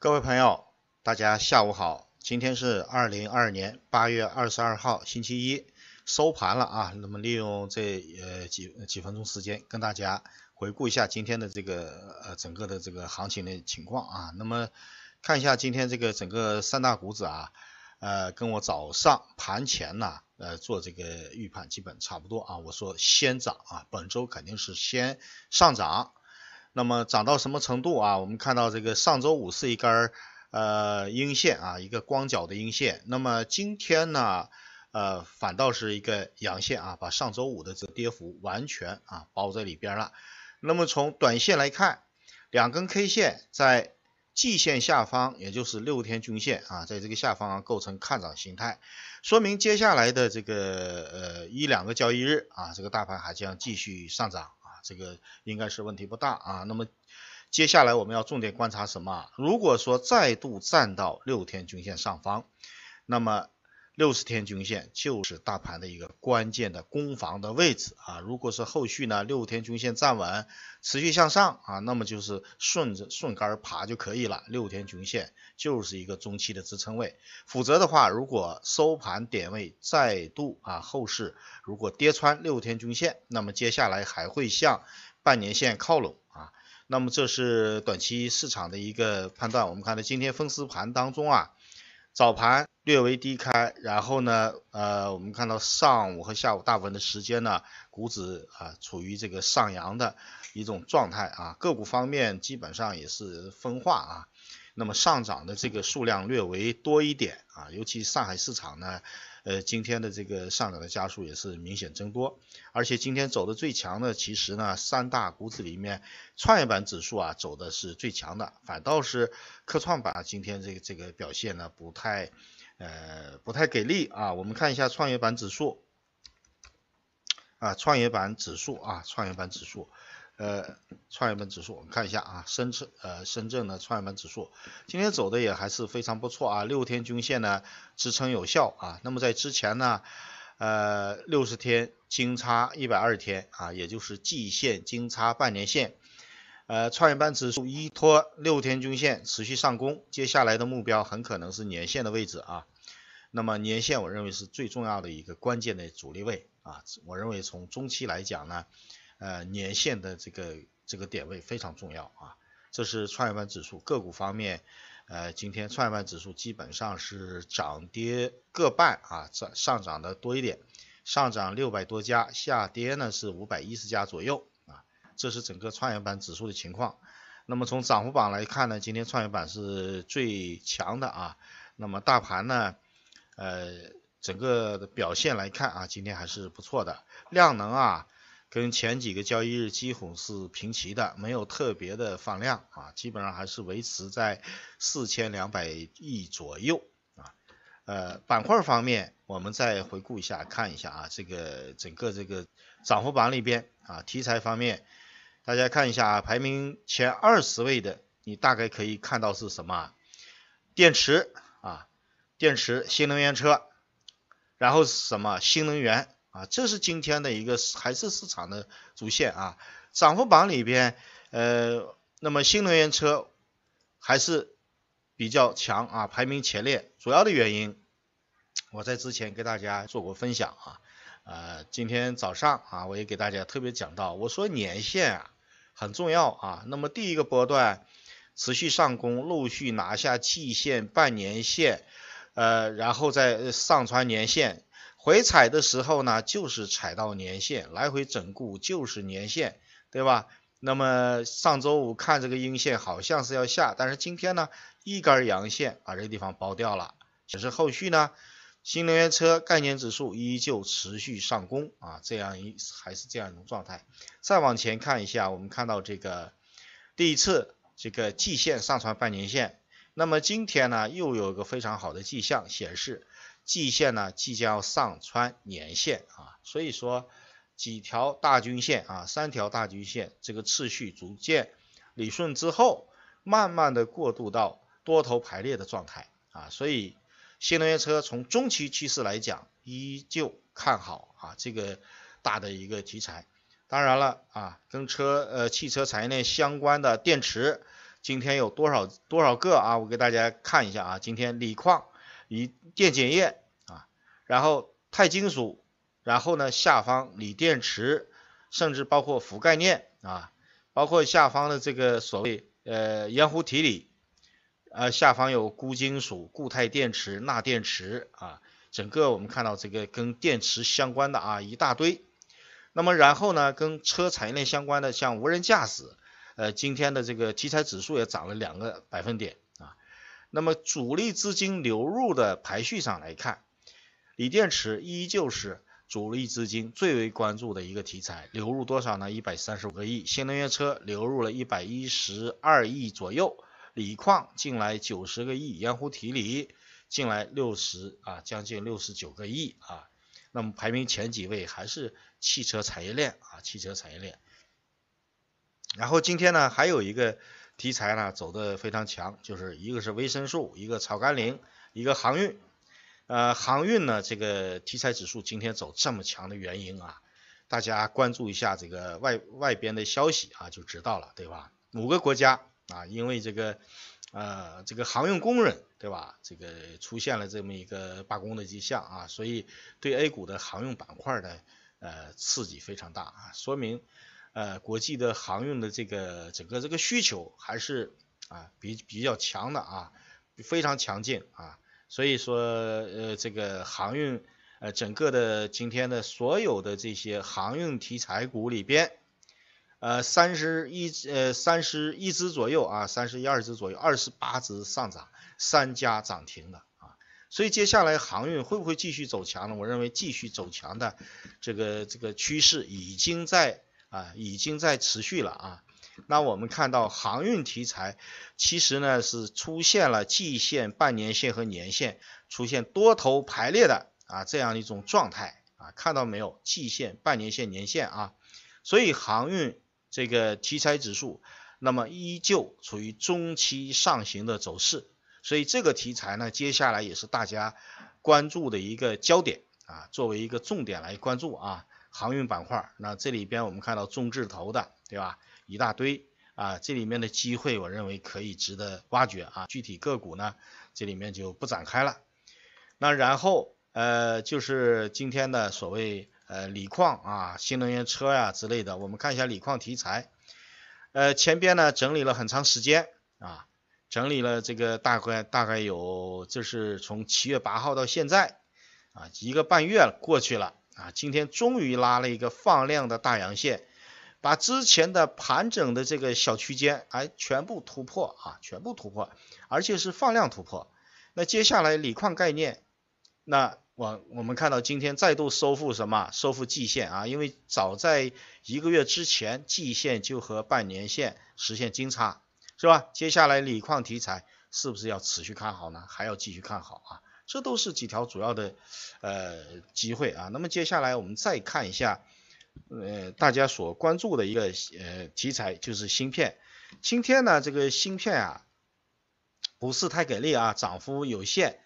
各位朋友，大家下午好。今天是二零二二年八月二十二号，星期一收盘了啊。那么利用这呃几几分钟时间，跟大家回顾一下今天的这个呃整个的这个行情的情况啊。那么看一下今天这个整个三大股指啊，呃，跟我早上盘前呢呃做这个预判基本差不多啊。我说先涨啊，本周肯定是先上涨。那么涨到什么程度啊？我们看到这个上周五是一根儿呃阴线啊，一个光脚的阴线。那么今天呢，呃，反倒是一个阳线啊，把上周五的这个跌幅完全啊包在里边了。那么从短线来看，两根 K 线在季线下方，也就是六天均线啊，在这个下方构成看涨形态，说明接下来的这个呃一两个交易日啊，这个大盘还将继续上涨。这个应该是问题不大啊。那么接下来我们要重点观察什么？如果说再度站到六天均线上方，那么。六十天均线就是大盘的一个关键的攻防的位置啊。如果是后续呢，六天均线站稳，持续向上啊，那么就是顺着顺杆爬就可以了。六天均线就是一个中期的支撑位，否则的话，如果收盘点位再度啊，后市如果跌穿六天均线，那么接下来还会向半年线靠拢啊。那么这是短期市场的一个判断。我们看到今天分时盘当中啊。早盘略微低开，然后呢，呃，我们看到上午和下午大部分的时间呢，股指啊处于这个上扬的一种状态啊，个股方面基本上也是分化啊。那么上涨的这个数量略为多一点啊，尤其上海市场呢，呃，今天的这个上涨的家数也是明显增多，而且今天走的最强的其实呢，三大股指里面，创业板指数啊走的是最强的，反倒是科创板今天这个这个表现呢不太呃不太给力啊，我们看一下创业板指数啊，创业板指数啊，创业板指数。呃，创业板指数，我们看一下啊，深圳呃深圳的创业板指数，今天走的也还是非常不错啊，六天均线呢支撑有效啊，那么在之前呢，呃六十天金叉一百二十天啊，也就是季线金叉半年线，呃创业板指数依托六天均线持续上攻，接下来的目标很可能是年线的位置啊，那么年线我认为是最重要的一个关键的阻力位啊，我认为从中期来讲呢。呃，年限的这个这个点位非常重要啊。这是创业板指数个股方面，呃，今天创业板指数基本上是涨跌各半啊，涨上涨的多一点，上涨六百多家，下跌呢是五百一十家左右啊。这是整个创业板指数的情况。那么从涨幅榜来看呢，今天创业板是最强的啊。那么大盘呢，呃，整个的表现来看啊，今天还是不错的，量能啊。跟前几个交易日几乎是平齐的，没有特别的放量啊，基本上还是维持在四千两百亿左右啊。呃，板块方面，我们再回顾一下，看一下啊，这个整个这个涨幅榜里边啊，题材方面，大家看一下啊，排名前二十位的，你大概可以看到是什么，电池啊，电池、新能源车，然后什么新能源。啊，这是今天的一个还是市场的主线啊？涨幅榜里边，呃，那么新能源车还是比较强啊，排名前列。主要的原因，我在之前给大家做过分享啊，呃，今天早上啊，我也给大家特别讲到，我说年限啊很重要啊。那么第一个波段持续上攻，陆续拿下季线、半年线，呃，然后再上传年线。回踩的时候呢，就是踩到年线，来回整固就是年线，对吧？那么上周五看这个阴线好像是要下，但是今天呢，一根阳线把这个地方包掉了，显示后续呢，新能源车概念指数依旧持续上攻啊，这样一还是这样一种状态。再往前看一下，我们看到这个第一次这个季线上穿半年线，那么今天呢，又有一个非常好的迹象显示。季线呢即将要上穿年线啊，所以说几条大均线啊，三条大均线这个次序逐渐理顺之后，慢慢的过渡到多头排列的状态啊，所以新能源车从中期趋势来讲依旧看好啊这个大的一个题材。当然了啊，跟车呃汽车产业链相关的电池，今天有多少多少个啊？我给大家看一下啊，今天锂矿。锂电检验啊，然后钛金属，然后呢下方锂电池，甚至包括氟概念啊，包括下方的这个所谓呃盐湖提锂，呃下方有钴金属、固态电池、钠电池啊，整个我们看到这个跟电池相关的啊一大堆，那么然后呢跟车产业链相关的像无人驾驶，呃今天的这个题材指数也涨了两个百分点。那么主力资金流入的排序上来看，锂电池依旧是主力资金最为关注的一个题材，流入多少呢？一百三十五个亿，新能源车流入了一百一十二亿左右，锂矿进来九十个亿，盐湖提锂进来六十啊，将近六十九个亿啊。那么排名前几位还是汽车产业链啊，汽车产业链。然后今天呢，还有一个。题材呢走的非常强，就是一个是维生素，一个草甘膦，一个航运。呃，航运呢这个题材指数今天走这么强的原因啊，大家关注一下这个外外边的消息啊就知道了，对吧？五个国家啊，因为这个呃这个航运工人对吧，这个出现了这么一个罢工的迹象啊，所以对 A 股的航运板块呢呃刺激非常大啊，说明。呃，国际的航运的这个整个这个需求还是啊比比较强的啊，非常强劲啊，所以说呃这个航运呃整个的今天的所有的这些航运题材股里边，呃三十一呃三十一只左右啊，三十一二只左右，二十八只上涨，三家涨停的啊，所以接下来航运会不会继续走强呢？我认为继续走强的这个这个趋势已经在。啊，已经在持续了啊。那我们看到航运题材，其实呢是出现了季线、半年线和年线出现多头排列的啊这样一种状态啊，看到没有？季线、半年线、年线啊。所以航运这个题材指数，那么依旧处于中期上行的走势。所以这个题材呢，接下来也是大家关注的一个焦点啊，作为一个重点来关注啊。航运板块，那这里边我们看到中字头的，对吧？一大堆啊，这里面的机会，我认为可以值得挖掘啊。具体个股呢，这里面就不展开了。那然后呃，就是今天的所谓呃锂矿啊、新能源车呀之类的，我们看一下锂矿题材。呃，前边呢整理了很长时间啊，整理了这个大概大概有，这是从七月八号到现在啊，一个半月过去了。啊，今天终于拉了一个放量的大阳线，把之前的盘整的这个小区间，哎，全部突破啊，全部突破，而且是放量突破。那接下来锂矿概念，那我我们看到今天再度收复什么？收复季线啊，因为早在一个月之前，季线就和半年线实现金叉，是吧？接下来锂矿题材是不是要持续看好呢？还要继续看好啊。这都是几条主要的呃机会啊。那么接下来我们再看一下呃大家所关注的一个呃题材就是芯片。今天呢这个芯片啊不是太给力啊，涨幅有限。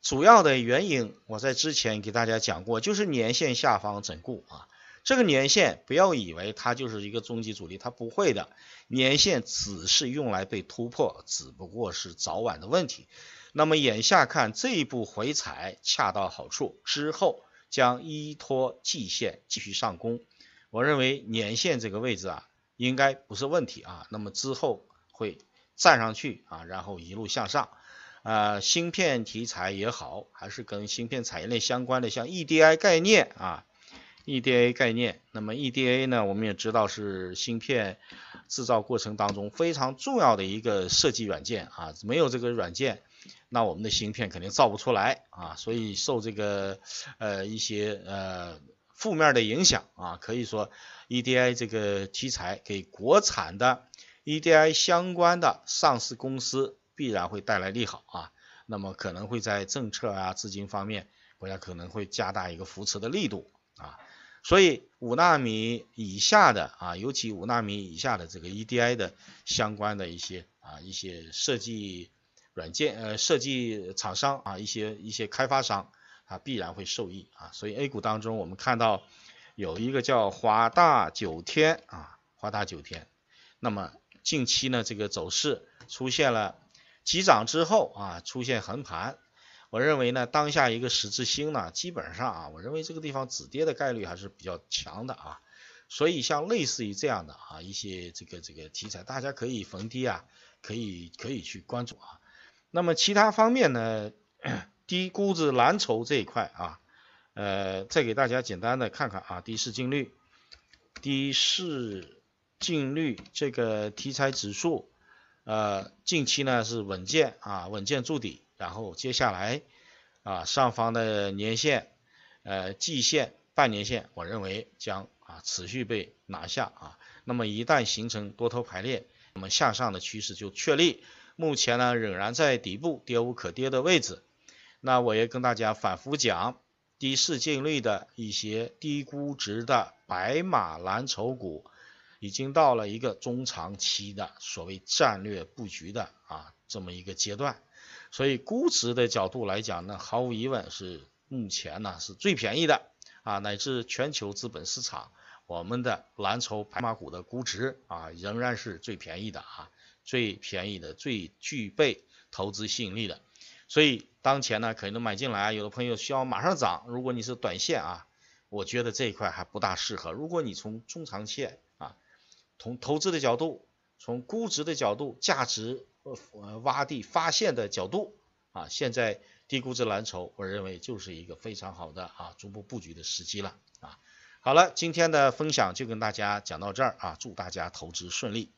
主要的原因我在之前给大家讲过，就是年线下方整固啊。这个年线不要以为它就是一个终极阻力，它不会的。年线只是用来被突破，只不过是早晚的问题。那么眼下看这一步回踩恰到好处，之后将依托季线继续上攻。我认为年线这个位置啊，应该不是问题啊。那么之后会站上去啊，然后一路向上。呃，芯片题材也好，还是跟芯片产业链相关的，像 EDA 概念啊，EDA 概念。那么 EDA 呢，我们也知道是芯片制造过程当中非常重要的一个设计软件啊，没有这个软件。那我们的芯片肯定造不出来啊，所以受这个呃一些呃负面的影响啊，可以说 E D I 这个题材给国产的 E D I 相关的上市公司必然会带来利好啊，那么可能会在政策啊、资金方面，国家可能会加大一个扶持的力度啊，所以五纳米以下的啊，尤其五纳米以下的这个 E D I 的相关的一些啊一些设计。软件呃设计厂商啊，一些一些开发商啊必然会受益啊，所以 A 股当中我们看到有一个叫华大九天啊，华大九天，那么近期呢这个走势出现了急涨之后啊出现横盘，我认为呢当下一个十字星呢基本上啊我认为这个地方止跌的概率还是比较强的啊，所以像类似于这样的啊一些这个这个题材，大家可以逢低啊可以可以去关注啊。那么其他方面呢？低估值蓝筹这一块啊，呃，再给大家简单的看看啊，低市净率、低市净率这个题材指数，呃，近期呢是稳健啊，稳健筑底，然后接下来啊，上方的年线、呃，季线、半年线，我认为将啊持续被拿下啊。那么一旦形成多头排列，那么向上的趋势就确立。目前呢，仍然在底部跌无可跌的位置。那我也跟大家反复讲，低市净率的一些低估值的白马蓝筹股，已经到了一个中长期的所谓战略布局的啊这么一个阶段。所以估值的角度来讲呢，毫无疑问是目前呢是最便宜的啊，乃至全球资本市场我们的蓝筹白马股的估值啊，仍然是最便宜的啊。最便宜的、最具备投资吸引力的，所以当前呢可能买进来，有的朋友需要马上涨。如果你是短线啊，我觉得这一块还不大适合。如果你从中长线啊，从投资的角度、从估值的角度、价值呃洼地发现的角度啊，现在低估值蓝筹，我认为就是一个非常好的啊逐步布局的时机了啊。好了，今天的分享就跟大家讲到这儿啊，祝大家投资顺利。